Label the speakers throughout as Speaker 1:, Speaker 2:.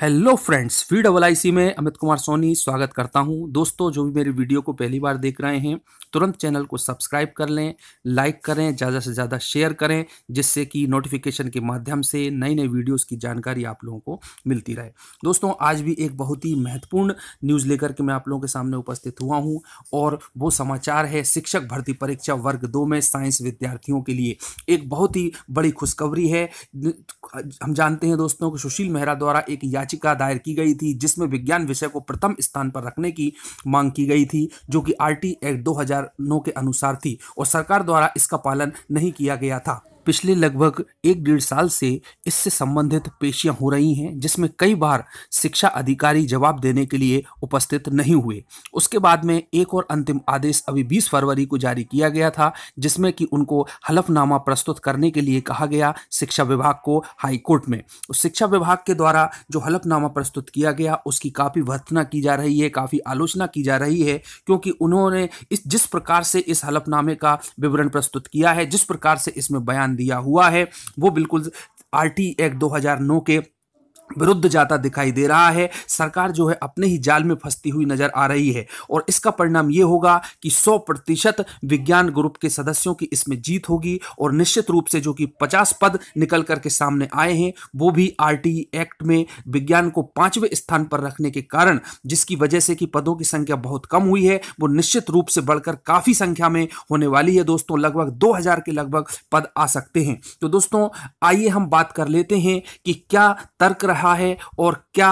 Speaker 1: hello friends V double I C में अमित कुमार सोनी स्वागत करता हूं दोस्तों जो भी मेरी वीडियो को पहली बार देख रहे हैं तुरंत चैनल को सब्सक्राइब कर लें लाइक करें ज़्यादा से ज़्यादा शेयर करें जिससे कि नोटिफिकेशन के माध्यम से नई नई वीडियोस की जानकारी आप लोगों को मिलती रहे दोस्तों आज भी एक बहुत ही महत्वपूर्ण न्यूज़ लेकर के मैं आप लोगों के सामने उपस्थित हुआ हूँ और वो समाचार है शिक्षक भर्ती परीक्षा वर्ग दो में साइंस विद्यार्थियों के लिए एक बहुत ही बड़ी खुशखबरी है हम जानते हैं दोस्तों कि सुशील मेहरा द्वारा एक याचिका याचिका दायर की गई थी जिसमें विज्ञान विषय को प्रथम स्थान पर रखने की मांग की गई थी जो कि आर एक्ट दो के अनुसार थी और सरकार द्वारा इसका पालन नहीं किया गया था पिछले लगभग एक डेढ़ साल से इससे संबंधित पेशियां हो रही हैं जिसमें कई बार शिक्षा अधिकारी जवाब देने के लिए उपस्थित नहीं हुए उसके बाद में एक और अंतिम आदेश अभी 20 फरवरी को जारी किया गया था जिसमें कि उनको हलफनामा प्रस्तुत करने के लिए कहा गया शिक्षा विभाग को हाईकोर्ट में उस शिक्षा विभाग के द्वारा जो हलफनामा प्रस्तुत किया गया उसकी काफ़ी वर्तना की जा रही है काफ़ी आलोचना की जा रही है क्योंकि उन्होंने इस जिस प्रकार से इस हलफनामे का विवरण प्रस्तुत किया है जिस प्रकार से इसमें बयान दिया हुआ है वो बिल्कुल आर टी एक्ट दो के विरुद्ध जाता दिखाई दे रहा है सरकार जो है अपने ही जाल में फंसती हुई नजर आ रही है और इसका परिणाम ये होगा कि 100 प्रतिशत विज्ञान ग्रुप के सदस्यों की इसमें जीत होगी और निश्चित रूप से जो कि 50 पद निकल करके सामने आए हैं वो भी आर एक्ट में विज्ञान को पांचवें स्थान पर रखने के कारण जिसकी वजह से कि पदों की संख्या बहुत कम हुई है वो निश्चित रूप से बढ़कर काफ़ी संख्या में होने वाली है दोस्तों लगभग दो के लगभग पद आ सकते हैं तो दोस्तों आइए हम बात कर लेते हैं कि क्या तर्क रहा है और क्या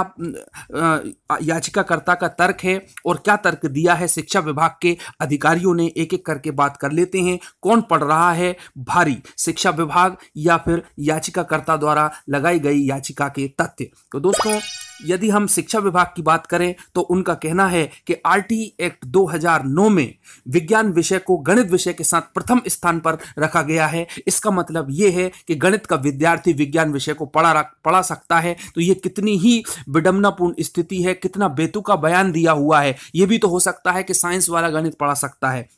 Speaker 1: याचिकाकर्ता का तर्क है और क्या तर्क दिया है शिक्षा विभाग के अधिकारियों ने एक एक करके बात कर लेते हैं कौन पढ़ रहा है भारी शिक्षा विभाग या फिर याचिकाकर्ता द्वारा लगाई गई याचिका के तथ्य तो दोस्तों यदि हम शिक्षा विभाग की बात करें तो उनका कहना है कि आर एक्ट 2009 में विज्ञान विषय को गणित विषय के साथ प्रथम स्थान पर रखा गया है इसका मतलब यह है कि गणित का विद्यार्थी विज्ञान विषय को पढ़ा पढ़ा सकता है तो ये कितनी ही विडम्बनापूर्ण स्थिति है कितना बेतुका बयान दिया हुआ है ये भी तो हो सकता है कि साइंस वाला गणित पढ़ा सकता है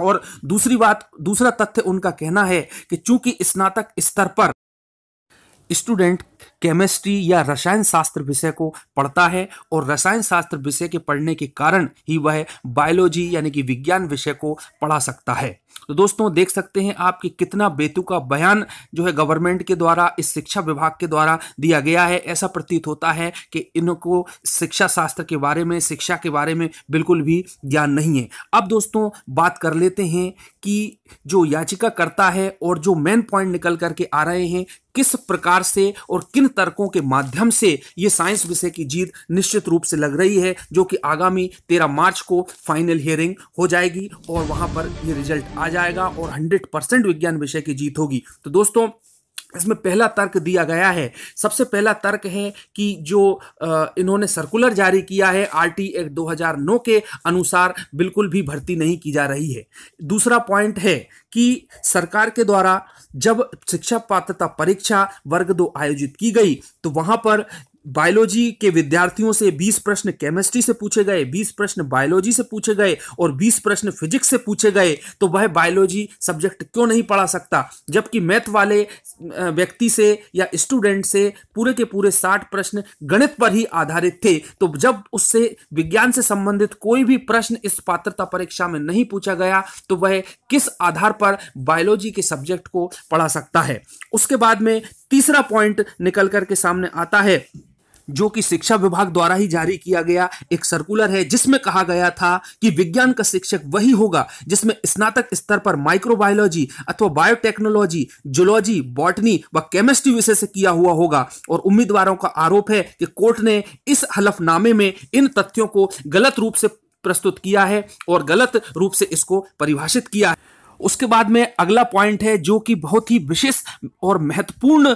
Speaker 1: और दूसरी बात दूसरा तथ्य उनका कहना है कि चूंकि स्नातक स्तर पर स्टूडेंट केमिस्ट्री या रसायन शास्त्र विषय को पढ़ता है और रसायन शास्त्र विषय के पढ़ने के कारण ही वह बायोलॉजी यानी कि विज्ञान विषय को पढ़ा सकता है तो दोस्तों देख सकते हैं आप कि कितना बेतुका बयान जो है गवर्नमेंट के द्वारा इस शिक्षा विभाग के द्वारा दिया गया है ऐसा प्रतीत होता है कि इनको शिक्षा शास्त्र के बारे में शिक्षा के बारे में बिल्कुल भी ज्ञान नहीं है अब दोस्तों बात कर लेते हैं कि जो याचिकाकर्ता है और जो मेन पॉइंट निकल करके आ रहे हैं किस प्रकार से और किन तर्कों के माध्यम से ये साइंस विषय की जीत निश्चित रूप से लग रही है जो कि आगामी तेरह मार्च को फाइनल हियरिंग हो जाएगी और वहाँ पर ये रिजल्ट आ जाएगा और हंड्रेड परसेंट विज्ञान विषय की जीत होगी तो दोस्तों इसमें पहला तर्क दिया गया है सबसे पहला तर्क है कि जो इन्होंने सर्कुलर जारी किया है आरटी एक्ट 2009 के अनुसार बिल्कुल भी भर्ती नहीं की जा रही है दूसरा पॉइंट है कि सरकार के द्वारा जब शिक्षा पात्रता परीक्षा वर्ग दो आयोजित की गई तो वहां पर बायोलॉजी के विद्यार्थियों से 20 प्रश्न केमिस्ट्री से पूछे गए 20 प्रश्न बायोलॉजी से पूछे गए और 20 प्रश्न फिजिक्स से पूछे गए तो वह बायोलॉजी सब्जेक्ट क्यों नहीं पढ़ा सकता जबकि मैथ वाले व्यक्ति से या स्टूडेंट से पूरे के पूरे 60 प्रश्न गणित पर ही आधारित थे तो जब उससे विज्ञान से संबंधित कोई भी प्रश्न इस पात्रता परीक्षा में नहीं पूछा गया तो वह किस आधार पर बायोलॉजी के सब्जेक्ट को पढ़ा सकता है उसके बाद में तीसरा पॉइंट निकल करके सामने आता है जो कि शिक्षा विभाग द्वारा ही जारी किया गया एक सर्कुलर है जिसमें कहा गया था कि विज्ञान का शिक्षक वही होगा जिसमें स्नातक स्तर पर माइक्रोबायोलॉजी अथवा बायोटेक्नोलॉजी जुलॉजी बॉटनी व केमिस्ट्री विषय से किया हुआ होगा और उम्मीदवारों का आरोप है कि कोर्ट ने इस हलफनामे में इन तथ्यों को गलत रूप से प्रस्तुत किया है और गलत रूप से इसको परिभाषित किया है उसके बाद में अगला पॉइंट है जो कि बहुत ही विशेष और महत्वपूर्ण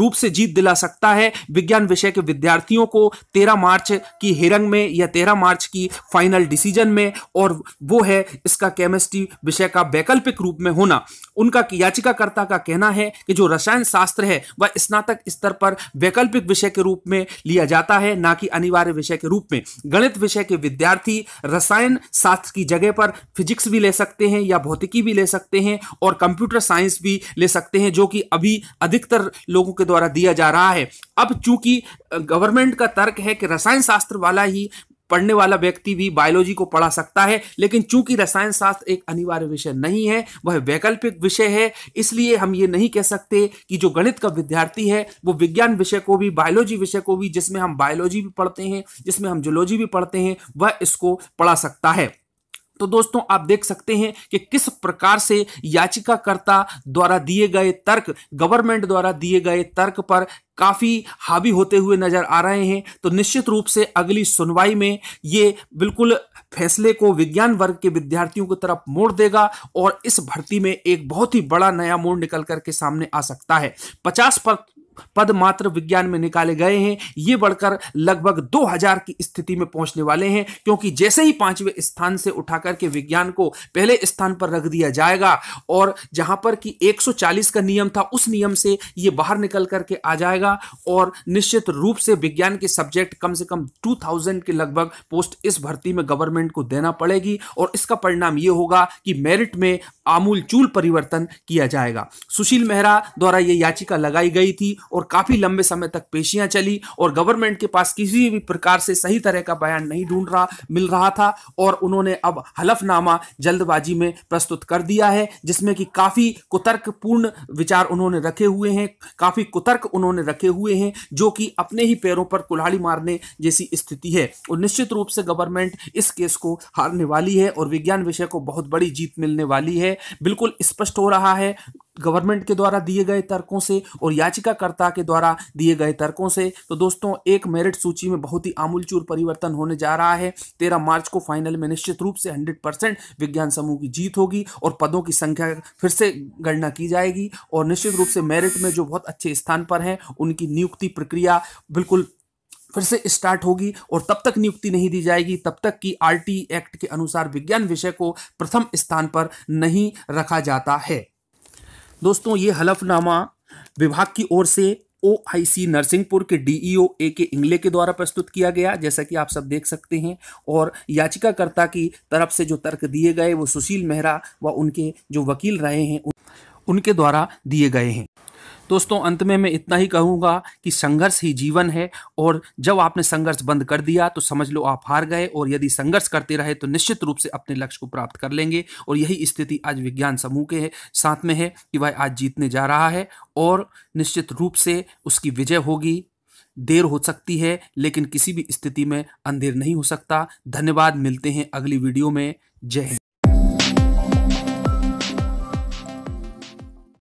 Speaker 1: रूप से जीत दिला सकता है विज्ञान विषय के विद्यार्थियों को तेरह मार्च की हेरंग में या तेरह मार्च की फाइनल डिसीजन में और वो है इसका केमिस्ट्री विषय का वैकल्पिक रूप में होना उनका याचिकाकर्ता का कहना है कि जो रसायन शास्त्र है वह स्नातक स्तर पर वैकल्पिक विषय के रूप में लिया जाता है ना कि अनिवार्य विषय के रूप में गणित विषय के विद्यार्थी रसायन शास्त्र की जगह पर फिजिक्स भी ले सकते हैं या भौतिकी भी ले सकते हैं और कंप्यूटर साइंस भी ले सकते हैं जो कि अभी अधिकतर लोगों के द्वारा दिया जा रहा है अब चूंकि गवर्नमेंट का तर्क है कि रसायन शास्त्र वाला ही पढ़ने वाला व्यक्ति भी बायोलॉजी को पढ़ा सकता है लेकिन चूंकि रसायन शास्त्र एक अनिवार्य विषय नहीं है वह वैकल्पिक विषय है इसलिए हम ये नहीं कह सकते कि जो गणित का विद्यार्थी है वो विज्ञान विषय को भी बायोलॉजी विषय को भी जिसमें हम बायोलॉजी भी पढ़ते हैं जिसमें हम जोलॉजी भी पढ़ते हैं वह इसको पढ़ा सकता है तो दोस्तों आप देख सकते हैं कि किस प्रकार से याचिकाकर्ता द्वारा दिए गए तर्क गवर्नमेंट द्वारा दिए गए तर्क पर काफ़ी हावी होते हुए नज़र आ रहे हैं तो निश्चित रूप से अगली सुनवाई में ये बिल्कुल फैसले को विज्ञान वर्ग के विद्यार्थियों की तरफ मोड़ देगा और इस भर्ती में एक बहुत ही बड़ा नया मोड़ निकल करके सामने आ सकता है पचास पद मात्र विज्ञान में निकाले गए हैं ये बढ़कर लगभग 2000 की स्थिति में पहुंचने वाले हैं क्योंकि जैसे ही पांचवें स्थान से उठा करके विज्ञान को पहले स्थान पर रख दिया जाएगा और जहां पर कि 140 का नियम था उस नियम से ये बाहर निकल करके आ जाएगा और निश्चित रूप से विज्ञान के सब्जेक्ट कम से कम टू के लगभग पोस्ट इस भर्ती में गवर्नमेंट को देना पड़ेगी और इसका परिणाम ये होगा कि मेरिट में आमूल परिवर्तन किया जाएगा सुशील मेहरा द्वारा यह याचिका लगाई गई थी और काफी लंबे समय तक पेशियां चली और गवर्नमेंट के पास किसी भी प्रकार से सही तरह का बयान नहीं ढूंढ रहा मिल रहा था और उन्होंने अब हलफनामा जल्दबाजी में प्रस्तुत कर दिया है जिसमें कि काफी कुतर्कपूर्ण विचार उन्होंने रखे हुए हैं काफी कुतर्क उन्होंने रखे हुए हैं जो कि अपने ही पैरों पर कुल्हाड़ी मारने जैसी स्थिति है और निश्चित रूप से गवर्नमेंट इस केस को हारने वाली है और विज्ञान विषय को बहुत बड़ी जीत मिलने वाली है बिल्कुल स्पष्ट हो रहा है गवर्नमेंट के द्वारा दिए गए तर्कों से और याचिकाकर्ता के द्वारा दिए गए तर्कों से तो दोस्तों एक मेरिट सूची में बहुत ही आमूलचूर परिवर्तन होने जा रहा है तेरह मार्च को फाइनल में निश्चित रूप से हंड्रेड परसेंट विज्ञान समूह की जीत होगी और पदों की संख्या फिर से गणना की जाएगी और निश्चित रूप से मेरिट में जो बहुत अच्छे स्थान पर हैं उनकी नियुक्ति प्रक्रिया बिल्कुल फिर से स्टार्ट होगी और तब तक नियुक्ति नहीं दी जाएगी तब तक कि आरटी एक्ट के अनुसार विज्ञान विषय को प्रथम स्थान पर नहीं रखा जाता है दोस्तों ये हलफनामा विभाग की ओर से ओआईसी नरसिंहपुर के डीईओ ए के इंगले के द्वारा प्रस्तुत किया गया जैसा कि आप सब देख सकते हैं और याचिकाकर्ता की तरफ से जो तर्क दिए गए वो सुशील मेहरा व उनके जो वकील रहे हैं उनके द्वारा दिए गए हैं दोस्तों अंत में मैं इतना ही कहूँगा कि संघर्ष ही जीवन है और जब आपने संघर्ष बंद कर दिया तो समझ लो आप हार गए और यदि संघर्ष करते रहे तो निश्चित रूप से अपने लक्ष्य को प्राप्त कर लेंगे और यही स्थिति आज विज्ञान समूह के है साथ में है कि वह आज जीतने जा रहा है और निश्चित रूप से उसकी विजय होगी देर हो सकती है लेकिन किसी भी स्थिति में अंधेर नहीं हो सकता धन्यवाद मिलते हैं अगली वीडियो में जय हिंद